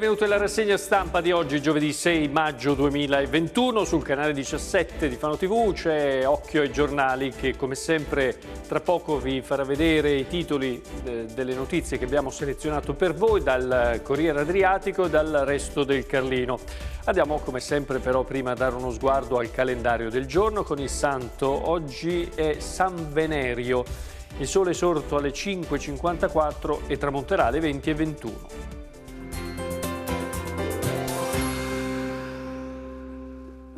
benvenuti alla rassegna stampa di oggi, giovedì 6 maggio 2021. Sul canale 17 di Fano TV c'è Occhio ai giornali che come sempre tra poco vi farà vedere i titoli eh, delle notizie che abbiamo selezionato per voi dal Corriere Adriatico e dal resto del Carlino. Andiamo come sempre però prima a dare uno sguardo al calendario del giorno con il santo. Oggi è San Venerio. Il sole è sorto alle 5.54 e tramonterà alle 20.21.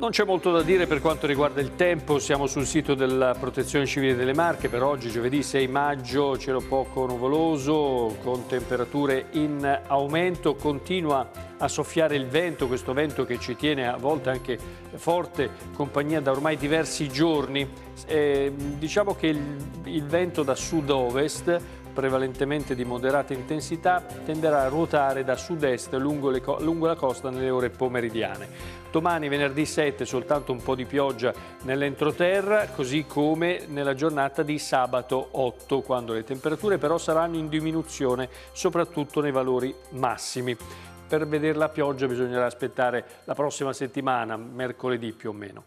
Non c'è molto da dire per quanto riguarda il tempo, siamo sul sito della Protezione Civile delle Marche per oggi, giovedì 6 maggio, cielo poco nuvoloso, con temperature in aumento, continua a soffiare il vento, questo vento che ci tiene a volte anche forte, compagnia da ormai diversi giorni. Eh, diciamo che il, il vento da sud-ovest prevalentemente di moderata intensità, tenderà a ruotare da sud-est lungo, lungo, la costa nelle ore pomeridiane. Domani, venerdì 7, soltanto un po' di pioggia nell'entroterra, così come nella giornata di sabato 8, quando le temperature però saranno in diminuzione, soprattutto nei valori massimi. Per vedere la pioggia bisognerà aspettare la prossima settimana, mercoledì più o meno.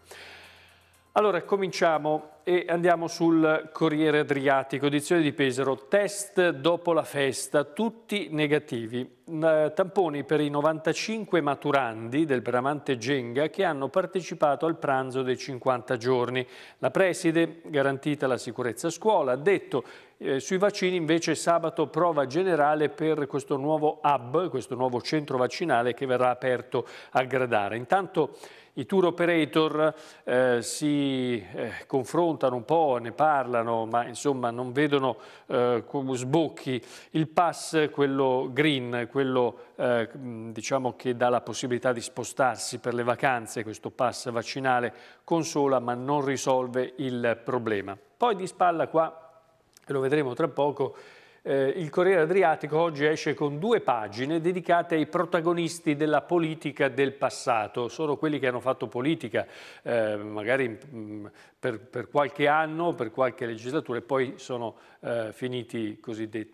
Allora, cominciamo e andiamo sul Corriere Adriatico, edizione di Pesaro. Test dopo la festa, tutti negativi. Eh, tamponi per i 95 maturandi del Bramante Genga che hanno partecipato al pranzo dei 50 giorni. La preside, garantita la sicurezza a scuola, ha detto eh, sui vaccini invece sabato prova generale per questo nuovo hub, questo nuovo centro vaccinale che verrà aperto a Gradare. Intanto i tour operator eh, si eh, confrontano un po', ne parlano, ma insomma non vedono eh, sbocchi. Il pass, quello green, quello eh, diciamo che dà la possibilità di spostarsi per le vacanze, questo pass vaccinale, consola ma non risolve il problema. Poi di spalla qua, e lo vedremo tra poco, eh, il Corriere Adriatico oggi esce con due pagine dedicate ai protagonisti della politica del passato. Sono quelli che hanno fatto politica eh, magari mh, mm, per, per, qualche anno, per qualche legislatura e poi sono eh, finiti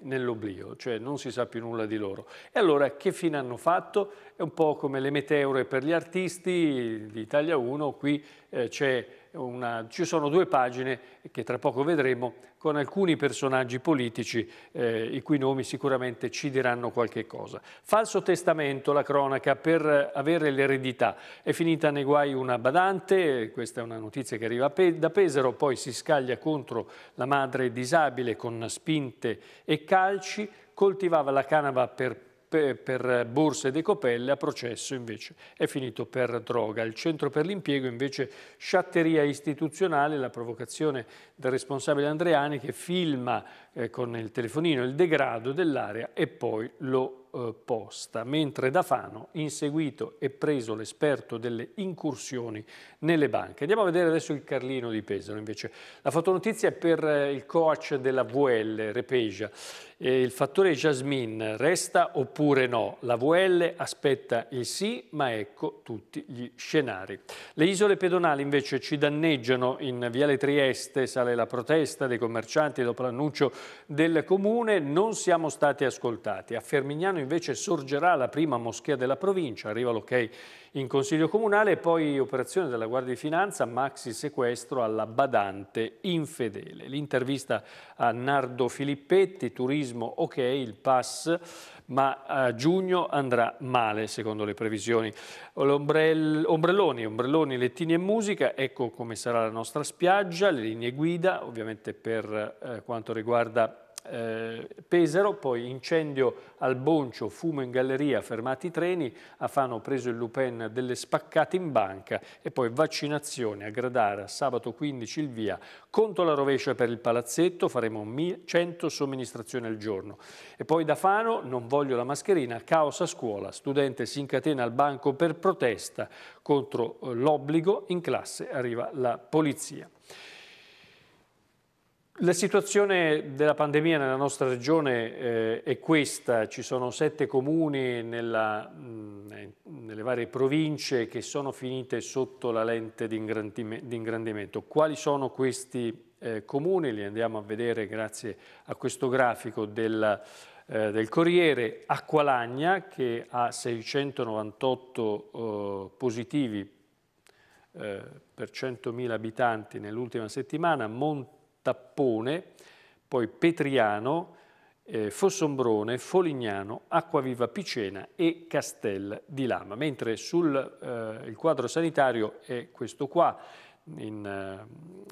nell'oblio, cioè non si sa più nulla di loro. E allora che fine hanno fatto? È un po' come le meteore per gli artisti di Italia 1, qui eh, c'è una, ci sono due pagine che tra poco vedremo con alcuni personaggi politici eh, i cui nomi sicuramente ci diranno qualche cosa. Falso testamento, la cronaca, per avere l'eredità. È finita nei guai una badante, questa è una notizia che arriva da Pesaro, poi si scaglia contro la madre disabile con spinte e calci, coltivava la canapa per per, borse e decopelle, a processo invece è finito per droga. Il centro per l'impiego invece sciatteria istituzionale, la provocazione del responsabile Andreani che filma eh, con il telefonino il degrado dell'area e poi lo eh, posta, mentre da Fano inseguito e preso l'esperto delle incursioni nelle banche. Andiamo a vedere adesso il Carlino di Pesaro invece. La fotonotizia è per eh, il coach della VL, Repeja. il fattore Jasmine resta oppure no? La VL aspetta il sì, ma ecco tutti gli scenari. Le isole pedonali invece ci danneggiano in Viale Trieste, sale la protesta dei commercianti dopo l'annuncio del comune non siamo stati ascoltati. A Fermignano invece sorgerà la prima moschea della provincia, arriva l'ok in Consiglio Comunale e poi operazione della Guardia di Finanza, maxi sequestro alla badante infedele. L'intervista a Nardo Filippetti, turismo ok, il pass ma a giugno andrà male secondo le previsioni. ombrelloni, ombrelloni, lettini e musica, ecco come sarà la nostra spiaggia, le linee guida, ovviamente per eh, quanto riguarda eh, Pesaro, poi incendio al Boncio, fumo in galleria, fermati i treni, a Fano preso il Lupin delle spaccate in banca e poi vaccinazione a Gradara, sabato 15 il via, conto la rovescia per il palazzetto, faremo 100 somministrazioni al giorno. E poi da Fano, non voglio la mascherina, caos a scuola, studente si incatena al banco per protesta contro eh, l'obbligo, in classe arriva la polizia. La situazione della pandemia nella nostra regione eh, è questa, ci sono sette comuni nella, mh, nelle varie province che sono finite sotto la lente di ingrandimento. Quali sono questi eh, comuni? Li andiamo a vedere grazie a questo grafico del, eh, del Corriere. Acqualagna che ha 698 positivi eh, per 100.000 abitanti nell'ultima settimana, Monte Tappone, poi Petriano, eh, Fossombrone, Folignano, Acquaviva Picena e Castel di Lama. Mentre sul eh, quadro sanitario è questo qua, in, eh,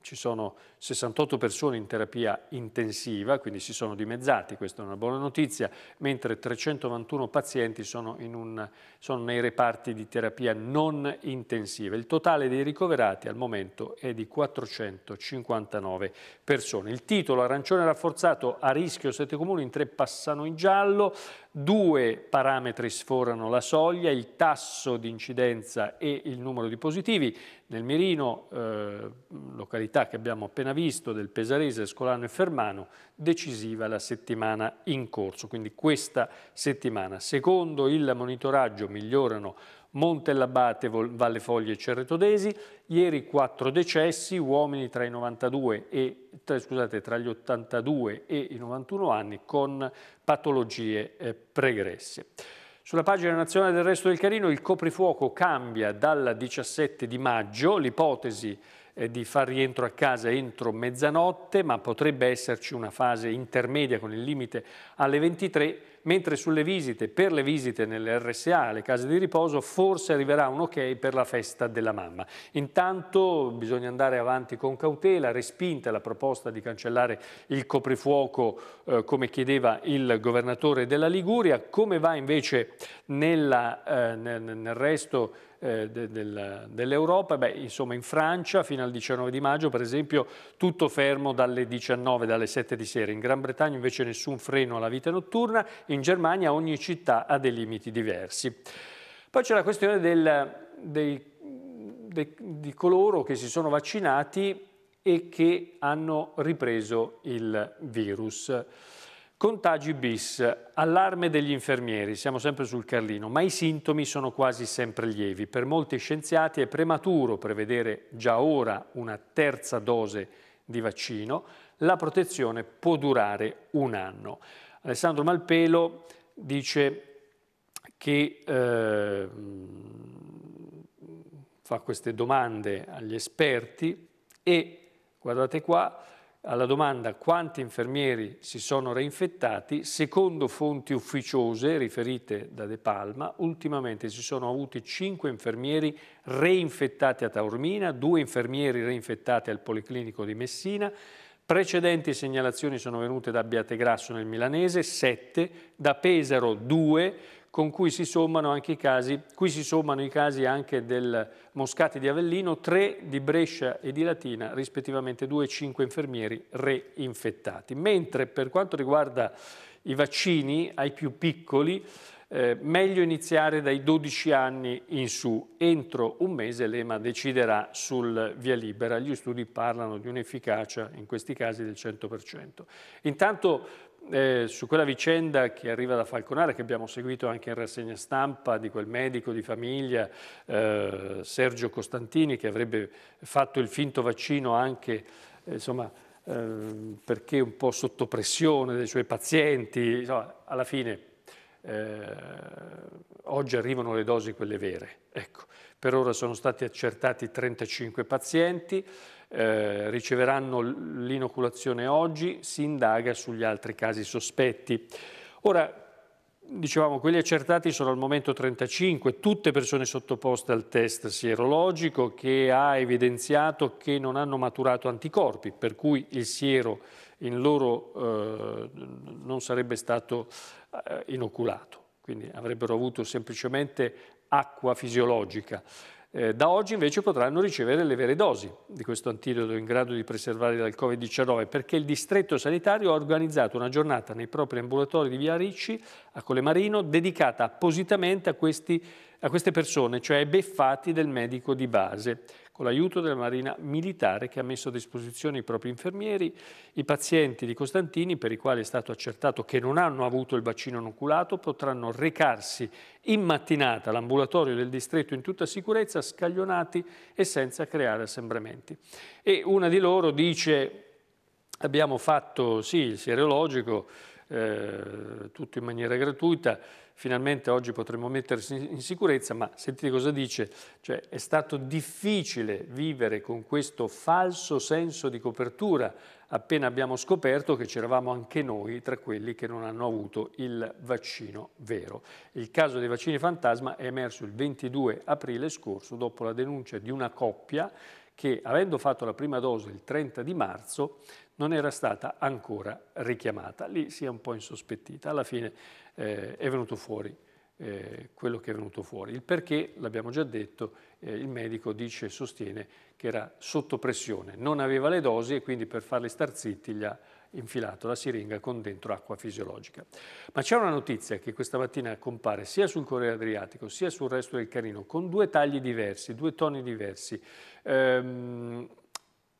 ci sono 68 persone in terapia intensiva, quindi si sono dimezzati, questa è una buona notizia, mentre 391 pazienti sono, un, sono nei reparti di terapia non intensiva. Il totale dei ricoverati al momento è di 459 persone. Il titolo arancione rafforzato a rischio 7 comuni, in tre passano in giallo, Due parametri sforano la soglia, il tasso di incidenza e il numero di positivi. Nel mirino, eh, località che abbiamo appena visto, del Pesarese, Scolano e Fermano, decisiva la settimana in corso, quindi questa settimana. Secondo il monitoraggio migliorano Monte Montellabate, Valle Foglie e Cerretodesi, ieri quattro decessi, uomini tra, e, scusate, tra gli 82 e i 91 anni con patologie eh, pregresse. Sulla pagina nazionale del resto del Carino il coprifuoco cambia dal 17 di maggio, l'ipotesi eh, di far rientro a casa entro mezzanotte, ma potrebbe esserci una fase intermedia con il limite alle 23 mentre sulle visite, per le visite nelle RSA, le case di riposo, forse arriverà un ok per la festa della mamma. Intanto bisogna andare avanti con cautela, respinta la proposta di cancellare il coprifuoco eh, come chiedeva il governatore della Liguria, come va invece nella, eh, nel, nel resto eh, de, del, dell'Europa, beh, insomma in Francia fino al 19 di maggio per esempio tutto fermo dalle 19, dalle 7 di sera, in Gran Bretagna invece nessun freno alla vita notturna, in Germania ogni città ha dei limiti diversi. Poi c'è la questione del, dei, de, di coloro che si sono vaccinati e che hanno ripreso il virus. Contagi bis, allarme degli infermieri, siamo sempre sul Carlino, ma i sintomi sono quasi sempre lievi. Per molti scienziati è prematuro prevedere già ora una terza dose di vaccino, la protezione può durare un anno. Alessandro Malpelo dice che eh, fa queste domande agli esperti e, guardate qua, alla domanda quanti infermieri si sono reinfettati, secondo fonti ufficiose riferite da De Palma, ultimamente si sono avuti 5 infermieri reinfettati a Taormina, 2 infermieri reinfettati al Policlinico di Messina, precedenti segnalazioni sono venute da Biategrasso nel Milanese, 7, da Pesaro 2, con cui si sommano anche i casi, qui si sommano i casi anche del Moscati di Avellino, tre di Brescia e di Latina, rispettivamente due e cinque infermieri reinfettati. Mentre per quanto riguarda i vaccini ai più piccoli, eh, meglio iniziare dai 12 anni in su. Entro un mese l'EMA deciderà sul via libera. Gli studi parlano di un'efficacia, in questi casi, del 100%. Intanto eh, su quella vicenda che arriva da Falconara, che abbiamo seguito anche in rassegna stampa, di quel medico di famiglia, eh, Sergio Costantini, che avrebbe fatto il finto vaccino anche, eh, eh perché un po' sotto pressione dei suoi pazienti, insomma, alla fine eh, oggi arrivano le dosi quelle vere. Ecco. Per ora sono stati accertati 35 pazienti, eh, riceveranno l'inoculazione oggi, si indaga sugli altri casi sospetti. Ora, dicevamo, quelli accertati sono al momento 35, tutte persone sottoposte al test sierologico che ha evidenziato che non hanno maturato anticorpi, per cui il siero in loro eh, non sarebbe stato eh, inoculato, quindi avrebbero avuto semplicemente acqua fisiologica. Eh, da oggi invece potranno ricevere le vere dosi di questo antidoto in grado di preservare dal Covid-19 perché il distretto sanitario ha organizzato una giornata nei propri ambulatori di Via Ricci a Colemarino dedicata appositamente a, questi, a queste persone, cioè ai beffati del medico di base con l'aiuto della Marina Militare che ha messo a disposizione i propri infermieri, i pazienti di Costantini per i quali è stato accertato che non hanno avuto il vaccino inoculato potranno recarsi in mattinata all'ambulatorio del distretto in tutta sicurezza, scaglionati e senza creare assembramenti. E una di loro dice Abbiamo fatto sì il sierologico, eh, tutto in maniera gratuita, finalmente oggi potremo mettersi in sicurezza, ma sentite cosa dice, cioè, è stato difficile vivere con questo falso senso di copertura appena abbiamo scoperto che c'eravamo anche noi tra quelli che non hanno avuto il vaccino vero. Il caso dei vaccini fantasma è emerso il 22 aprile scorso dopo la denuncia di una coppia che avendo fatto la prima dose il 30 di marzo non era stata ancora richiamata. Lì si è un po' insospettita. Alla fine eh, è venuto fuori eh, quello che è venuto fuori. Il perché, l'abbiamo già detto, eh, il medico dice e sostiene che era sotto pressione, non aveva le dosi e quindi per farli star zitti gli ha infilato la siringa con dentro acqua fisiologica. Ma c'è una notizia che questa mattina compare sia sul Corriere Adriatico sia sul resto del Carino, con due tagli diversi, due toni diversi. Ehm,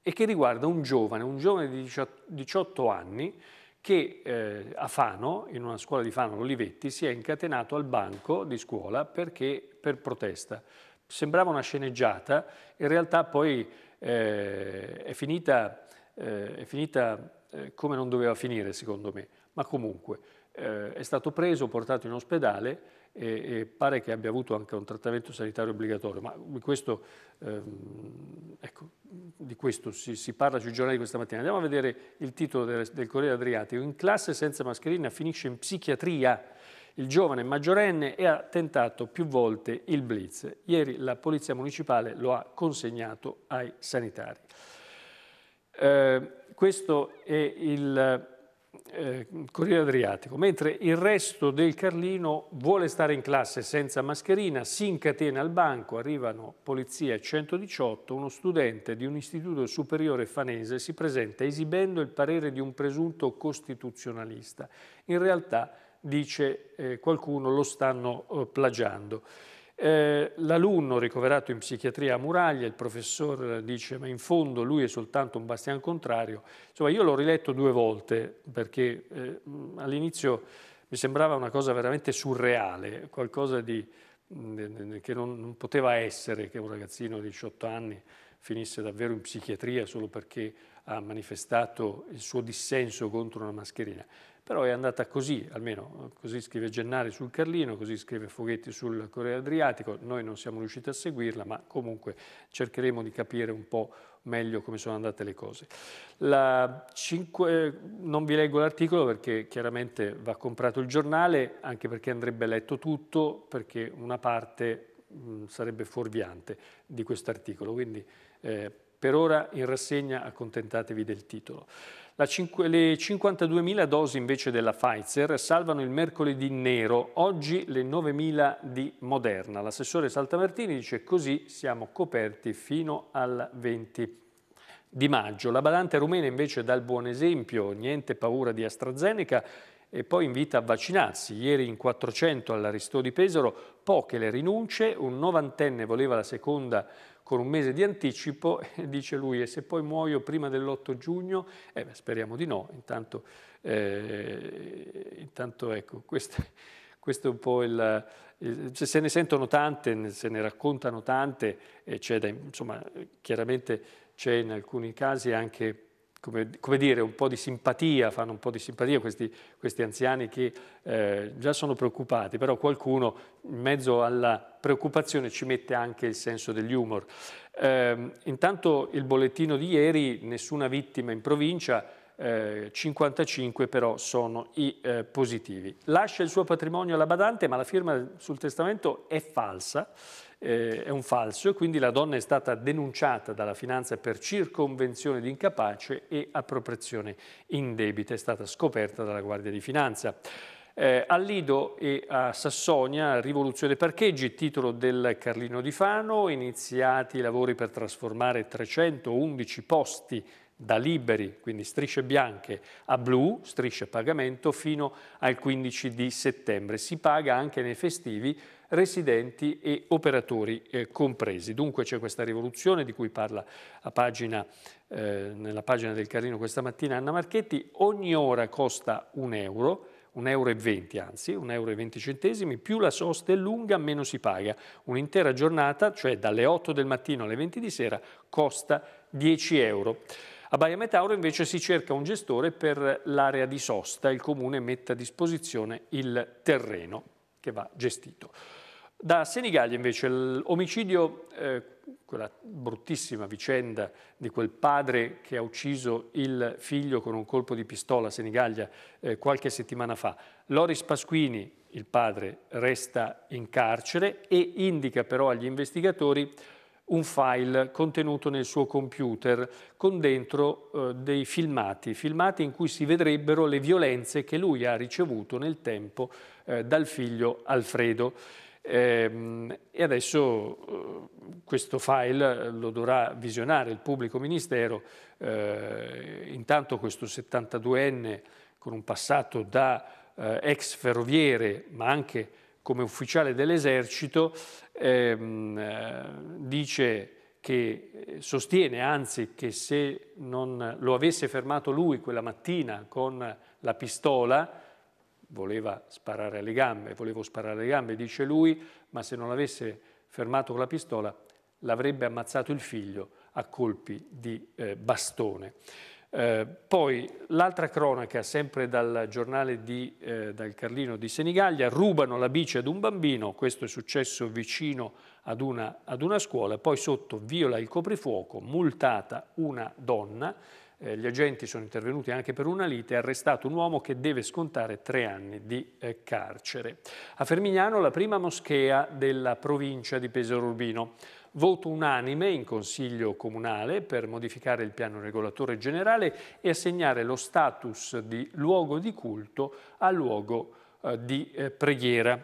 e che riguarda un giovane, un giovane di 18 anni che eh, a Fano, in una scuola di Fano, Olivetti, si è incatenato al banco di scuola perché, per protesta. Sembrava una sceneggiata, in realtà poi eh, è finita, eh, è finita eh, come non doveva finire secondo me, ma comunque eh, è stato preso, portato in ospedale e, e pare che abbia avuto anche un trattamento sanitario obbligatorio, ma questo, ehm, ecco, di questo si, si, parla sui giornali questa mattina. Andiamo a vedere il titolo del, del Corriere Adriatico, in classe senza mascherina finisce in psichiatria, il giovane maggiorenne e ha tentato più volte il blitz. Ieri la Polizia Municipale lo ha consegnato ai sanitari. Eh, questo è il eh, Corriere Adriatico, mentre il resto del Carlino vuole stare in classe senza mascherina, si incatena al banco, arrivano polizia 118, uno studente di un istituto superiore fanese si presenta esibendo il parere di un presunto costituzionalista. In realtà, dice eh, qualcuno, lo stanno eh, plagiando. Eh, l'alunno ricoverato in psichiatria a Muraglia, il professor dice ma in fondo lui è soltanto un bastian contrario. Insomma io l'ho riletto due volte perché eh, all'inizio mi sembrava una cosa veramente surreale, qualcosa di, che non, non poteva essere che un ragazzino di 18 anni finisse davvero in psichiatria solo perché ha manifestato il suo dissenso contro una mascherina però è andata così, almeno così scrive Gennari sul Carlino, così scrive Foghetti sul Corriere Adriatico, noi non siamo riusciti a seguirla, ma comunque cercheremo di capire un po' meglio come sono andate le cose. Cinque, eh, non vi leggo l'articolo perché chiaramente va comprato il giornale, anche perché andrebbe letto tutto, perché una parte mh, sarebbe fuorviante di quest'articolo, quindi eh, per ora in rassegna accontentatevi del titolo. Cinque, le 52.000 dosi invece della Pfizer salvano il mercoledì nero, oggi le 9.000 di Moderna. L'assessore Saltamartini dice così siamo coperti fino al 20 di maggio. La badante rumena invece dà il buon esempio, niente paura di AstraZeneca e poi invita a vaccinarsi. Ieri in 400 all'Aristò di Pesaro, poche le rinunce, un novantenne voleva la seconda con un mese di anticipo, dice lui, e se poi muoio prima dell'8 giugno, eh speriamo di no, intanto, eh, intanto ecco, questo, questo, è un po' il, il... se ne sentono tante, se ne raccontano tante, e c'è da, insomma, chiaramente c'è in alcuni casi anche come, come, dire, un po' di simpatia, fanno un po' di simpatia questi, questi anziani che eh, già sono preoccupati, però qualcuno in mezzo alla preoccupazione ci mette anche il senso degli humor. Eh, intanto il bollettino di ieri, nessuna vittima in provincia, eh, 55 però sono i eh, positivi. Lascia il suo patrimonio alla badante, ma la firma sul testamento è falsa eh, è un falso e quindi la donna è stata denunciata dalla finanza per circonvenzione di incapace e appropriazione indebita, è stata scoperta dalla Guardia di Finanza. Eh, a Lido e a Sassonia, rivoluzione parcheggi, titolo del Carlino di Fano, iniziati i lavori per trasformare 311 posti da liberi, quindi strisce bianche, a blu, strisce pagamento, fino al 15 di settembre. Si paga anche nei festivi residenti e operatori eh, compresi. Dunque c'è questa rivoluzione di cui parla pagina, eh, nella pagina del Carino questa mattina Anna Marchetti, ogni ora costa un euro, un euro e venti anzi, un euro e venti centesimi, più la sosta è lunga meno si paga. Un'intera giornata, cioè dalle 8 del mattino alle 20 di sera, costa 10 euro. A Baia Metauro invece si cerca un gestore per l'area di sosta, il comune mette a disposizione il terreno che va gestito. Da Senigallia invece l'omicidio, eh, quella bruttissima vicenda di quel padre che ha ucciso il figlio con un colpo di pistola a Senigallia eh, qualche settimana fa. Loris Pasquini, il padre, resta in carcere e indica però agli investigatori un file contenuto nel suo computer con dentro eh, dei filmati, filmati in cui si vedrebbero le violenze che lui ha ricevuto nel tempo eh, dal figlio Alfredo. Ehm, e adesso eh, questo file eh, lo dovrà visionare il pubblico ministero, eh, intanto questo 72enne con un passato da ex ferroviere ma anche come ufficiale dell'esercito, ehm, eh, dice che eh, sostiene anzi che se non lo avesse fermato lui quella mattina con la pistola, voleva sparare alle gambe, volevo sparare alle gambe, dice lui, ma se non l'avesse fermato con la pistola l'avrebbe ammazzato il figlio a colpi di eh, bastone. Eh, poi l'altra cronaca, sempre dal giornale di, eh, dal Carlino di Senigallia, rubano la bici ad un bambino, questo è successo vicino ad una, ad una scuola, poi sotto viola il coprifuoco, multata una donna, eh, gli agenti sono intervenuti anche per una lite e arrestato un uomo che deve scontare tre anni di eh, carcere. A Fermignano la prima moschea della provincia di Pesaro Urbino. Voto unanime in Consiglio Comunale per modificare il piano regolatore generale e assegnare lo status di luogo di culto a luogo eh, di eh, preghiera.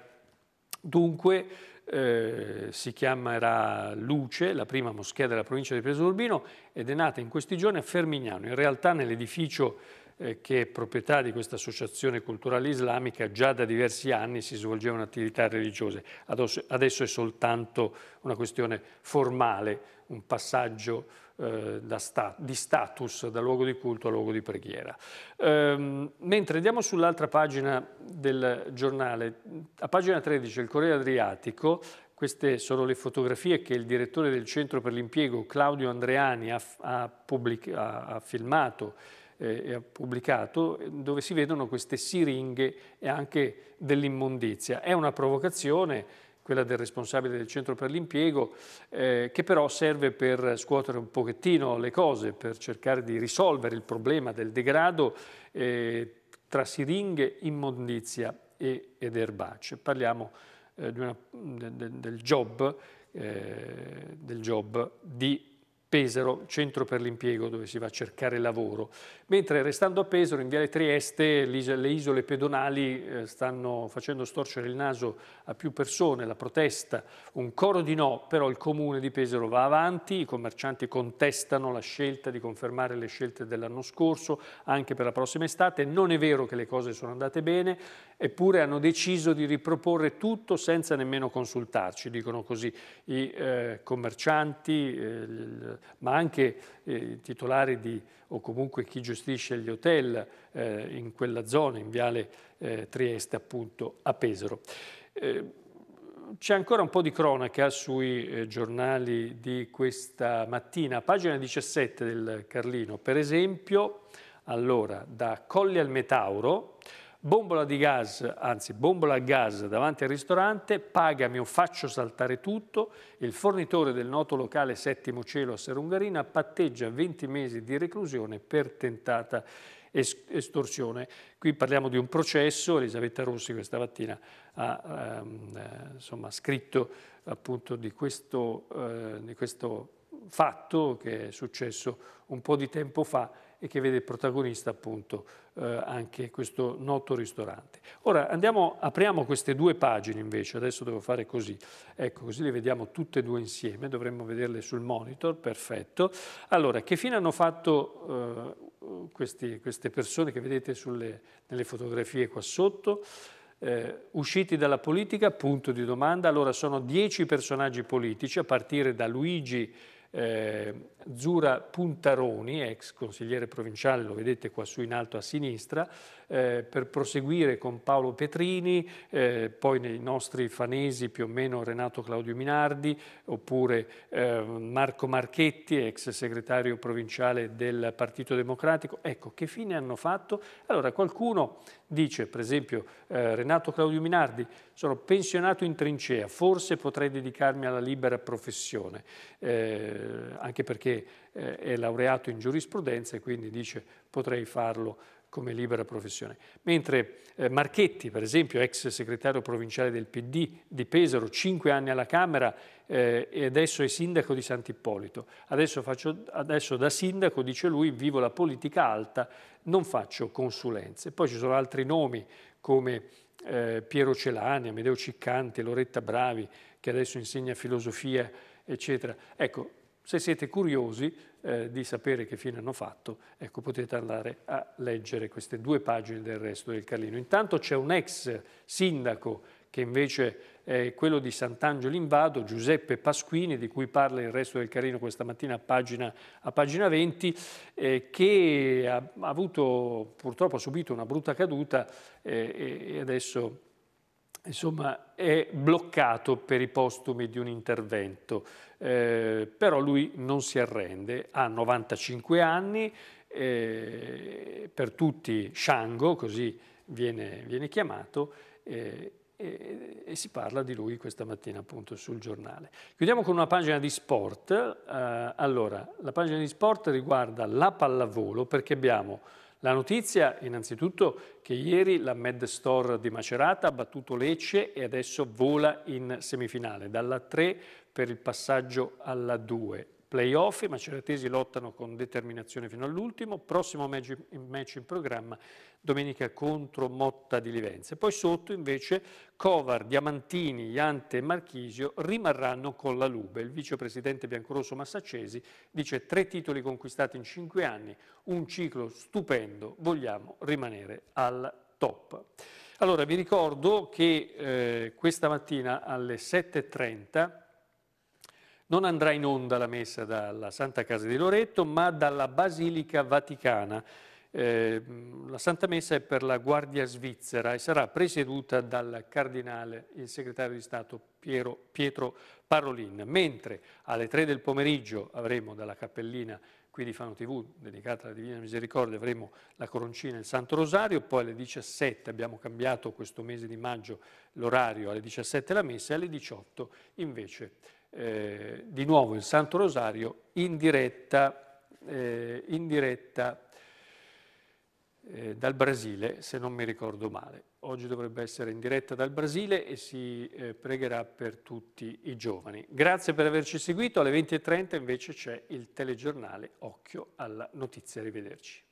Dunque, eh, si chiamerà Luce, la prima moschea della provincia di Preso Urbino, ed è nata in questi giorni a Fermignano, in realtà nell'edificio eh, che è proprietà di questa associazione culturale islamica già da diversi anni si svolgevano attività religiose, adesso, adesso è soltanto una questione formale, un passaggio eh, da sta, di status da luogo di culto a luogo di preghiera. Ehm, mentre andiamo sull'altra pagina del giornale, a pagina 13 il Corriere Adriatico, queste sono le fotografie che il direttore del Centro per l'Impiego, Claudio Andreani, ha, ha, ha, ha filmato eh, e ha pubblicato, dove si vedono queste siringhe e anche dell'immondizia. È una provocazione quella del responsabile del centro per l'impiego, eh, che però serve per scuotere un pochettino le cose, per cercare di risolvere il problema del degrado eh, tra siringhe, immondizia e, ed erbacce. Parliamo eh, una, de, de, del, job, eh, del job di Pesaro, centro per l'impiego dove si va a cercare lavoro, mentre restando a Pesaro in Viale Trieste le isole pedonali eh, stanno facendo storcere il naso a più persone, la protesta, un coro di no, però il comune di Pesaro va avanti, i commercianti contestano la scelta di confermare le scelte dell'anno scorso anche per la prossima estate, non è vero che le cose sono andate bene, eppure hanno deciso di riproporre tutto senza nemmeno consultarci, dicono così i eh, commercianti, eh, ma anche eh, titolari di, o comunque chi gestisce gli hotel eh, in quella zona, in Viale eh, Trieste appunto a Pesaro. Eh, c'è ancora un po' di cronaca sui eh, giornali di questa mattina, pagina 17 del Carlino, per esempio, allora, da Colli al Metauro, Bombola di gas, anzi bombola a gas davanti al ristorante, pagami o faccio saltare tutto, il fornitore del noto locale Settimo Cielo a Serungarina patteggia 20 mesi di reclusione per tentata estorsione. Qui parliamo di un processo, Elisabetta Rossi questa mattina ha ehm, eh, insomma, scritto appunto di questo, eh, di questo fatto che è successo un po' di tempo fa e che vede protagonista appunto eh, anche questo noto ristorante. Ora andiamo, apriamo queste due pagine invece, adesso devo fare così, ecco così le vediamo tutte e due insieme, dovremmo vederle sul monitor, perfetto. Allora, che fine hanno fatto eh, questi, queste persone che vedete sulle, nelle fotografie qua sotto? Eh, usciti dalla politica, punto di domanda, allora sono dieci personaggi politici a partire da Luigi eh, Zura Puntaroni, ex consigliere provinciale, lo vedete qua su in alto a sinistra, eh, per proseguire con Paolo Petrini, eh, poi nei nostri fanesi più o meno Renato Claudio Minardi, oppure eh, Marco Marchetti, ex segretario provinciale del Partito Democratico. Ecco, che fine hanno fatto? Allora, qualcuno Dice, per esempio, eh, Renato Claudio Minardi, sono pensionato in trincea, forse potrei dedicarmi alla libera professione, eh, anche perché eh, è laureato in giurisprudenza e quindi dice potrei farlo come libera professione. Mentre eh, Marchetti, per esempio, ex segretario provinciale del PD di Pesaro, cinque anni alla Camera eh, e adesso è sindaco di Sant'Ippolito. Adesso, faccio, adesso da sindaco, dice lui, vivo la politica alta, non faccio consulenze. Poi ci sono altri nomi come eh, Piero Celani, Amedeo Ciccante, Loretta Bravi, che adesso insegna filosofia, eccetera. Ecco, se siete curiosi eh, di sapere che fine hanno fatto, ecco, potete andare a leggere queste due pagine del resto del Carlino. Intanto c'è un ex sindaco che invece è quello di Sant'Angelo in Vado, Giuseppe Pasquini, di cui parla il resto del Carlino questa mattina a pagina, a pagina 20, eh, che ha, avuto, purtroppo ha subito una brutta caduta eh, e adesso insomma, è bloccato per i postumi di un intervento, eh, però lui non si arrende, ha 95 anni, eh, per tutti Shango, così viene, viene chiamato, eh, e, si parla di lui questa mattina appunto sul giornale. Chiudiamo con una pagina di sport. Eh, allora, la pagina di sport riguarda la pallavolo perché abbiamo la notizia innanzitutto che ieri la Med Store di Macerata ha battuto Lecce e adesso vola in semifinale, dalla 3 per il passaggio alla 2 playoff, i maceratesi lottano con determinazione fino all'ultimo, prossimo match in programma domenica contro Motta di Livenza. Poi sotto invece Covar, Diamantini, Iante e Marchisio rimarranno con la Lube. Il vicepresidente biancorosso Massaccesi dice tre titoli conquistati in cinque anni, un ciclo stupendo, vogliamo rimanere al top. Allora vi ricordo che eh, questa mattina alle 7.30 non andrà in onda la messa dalla Santa Casa di Loreto, ma dalla Basilica Vaticana. Eh, la Santa Messa è per la Guardia Svizzera e sarà presieduta dal Cardinale, il Segretario di Stato Piero, Pietro Parolin, mentre alle 3 del pomeriggio avremo dalla Cappellina qui di Fano TV, dedicata alla Divina Misericordia, avremo la coroncina e il Santo Rosario, poi alle 17 abbiamo cambiato questo mese di maggio l'orario, alle 17 la messa e alle 18 invece eh, di nuovo il Santo Rosario in diretta, eh, in diretta eh, dal Brasile, se non mi ricordo male. Oggi dovrebbe essere in diretta dal Brasile e si eh, pregherà per tutti i giovani. Grazie per averci seguito, alle 20.30 invece c'è il telegiornale Occhio alla notizia, arrivederci.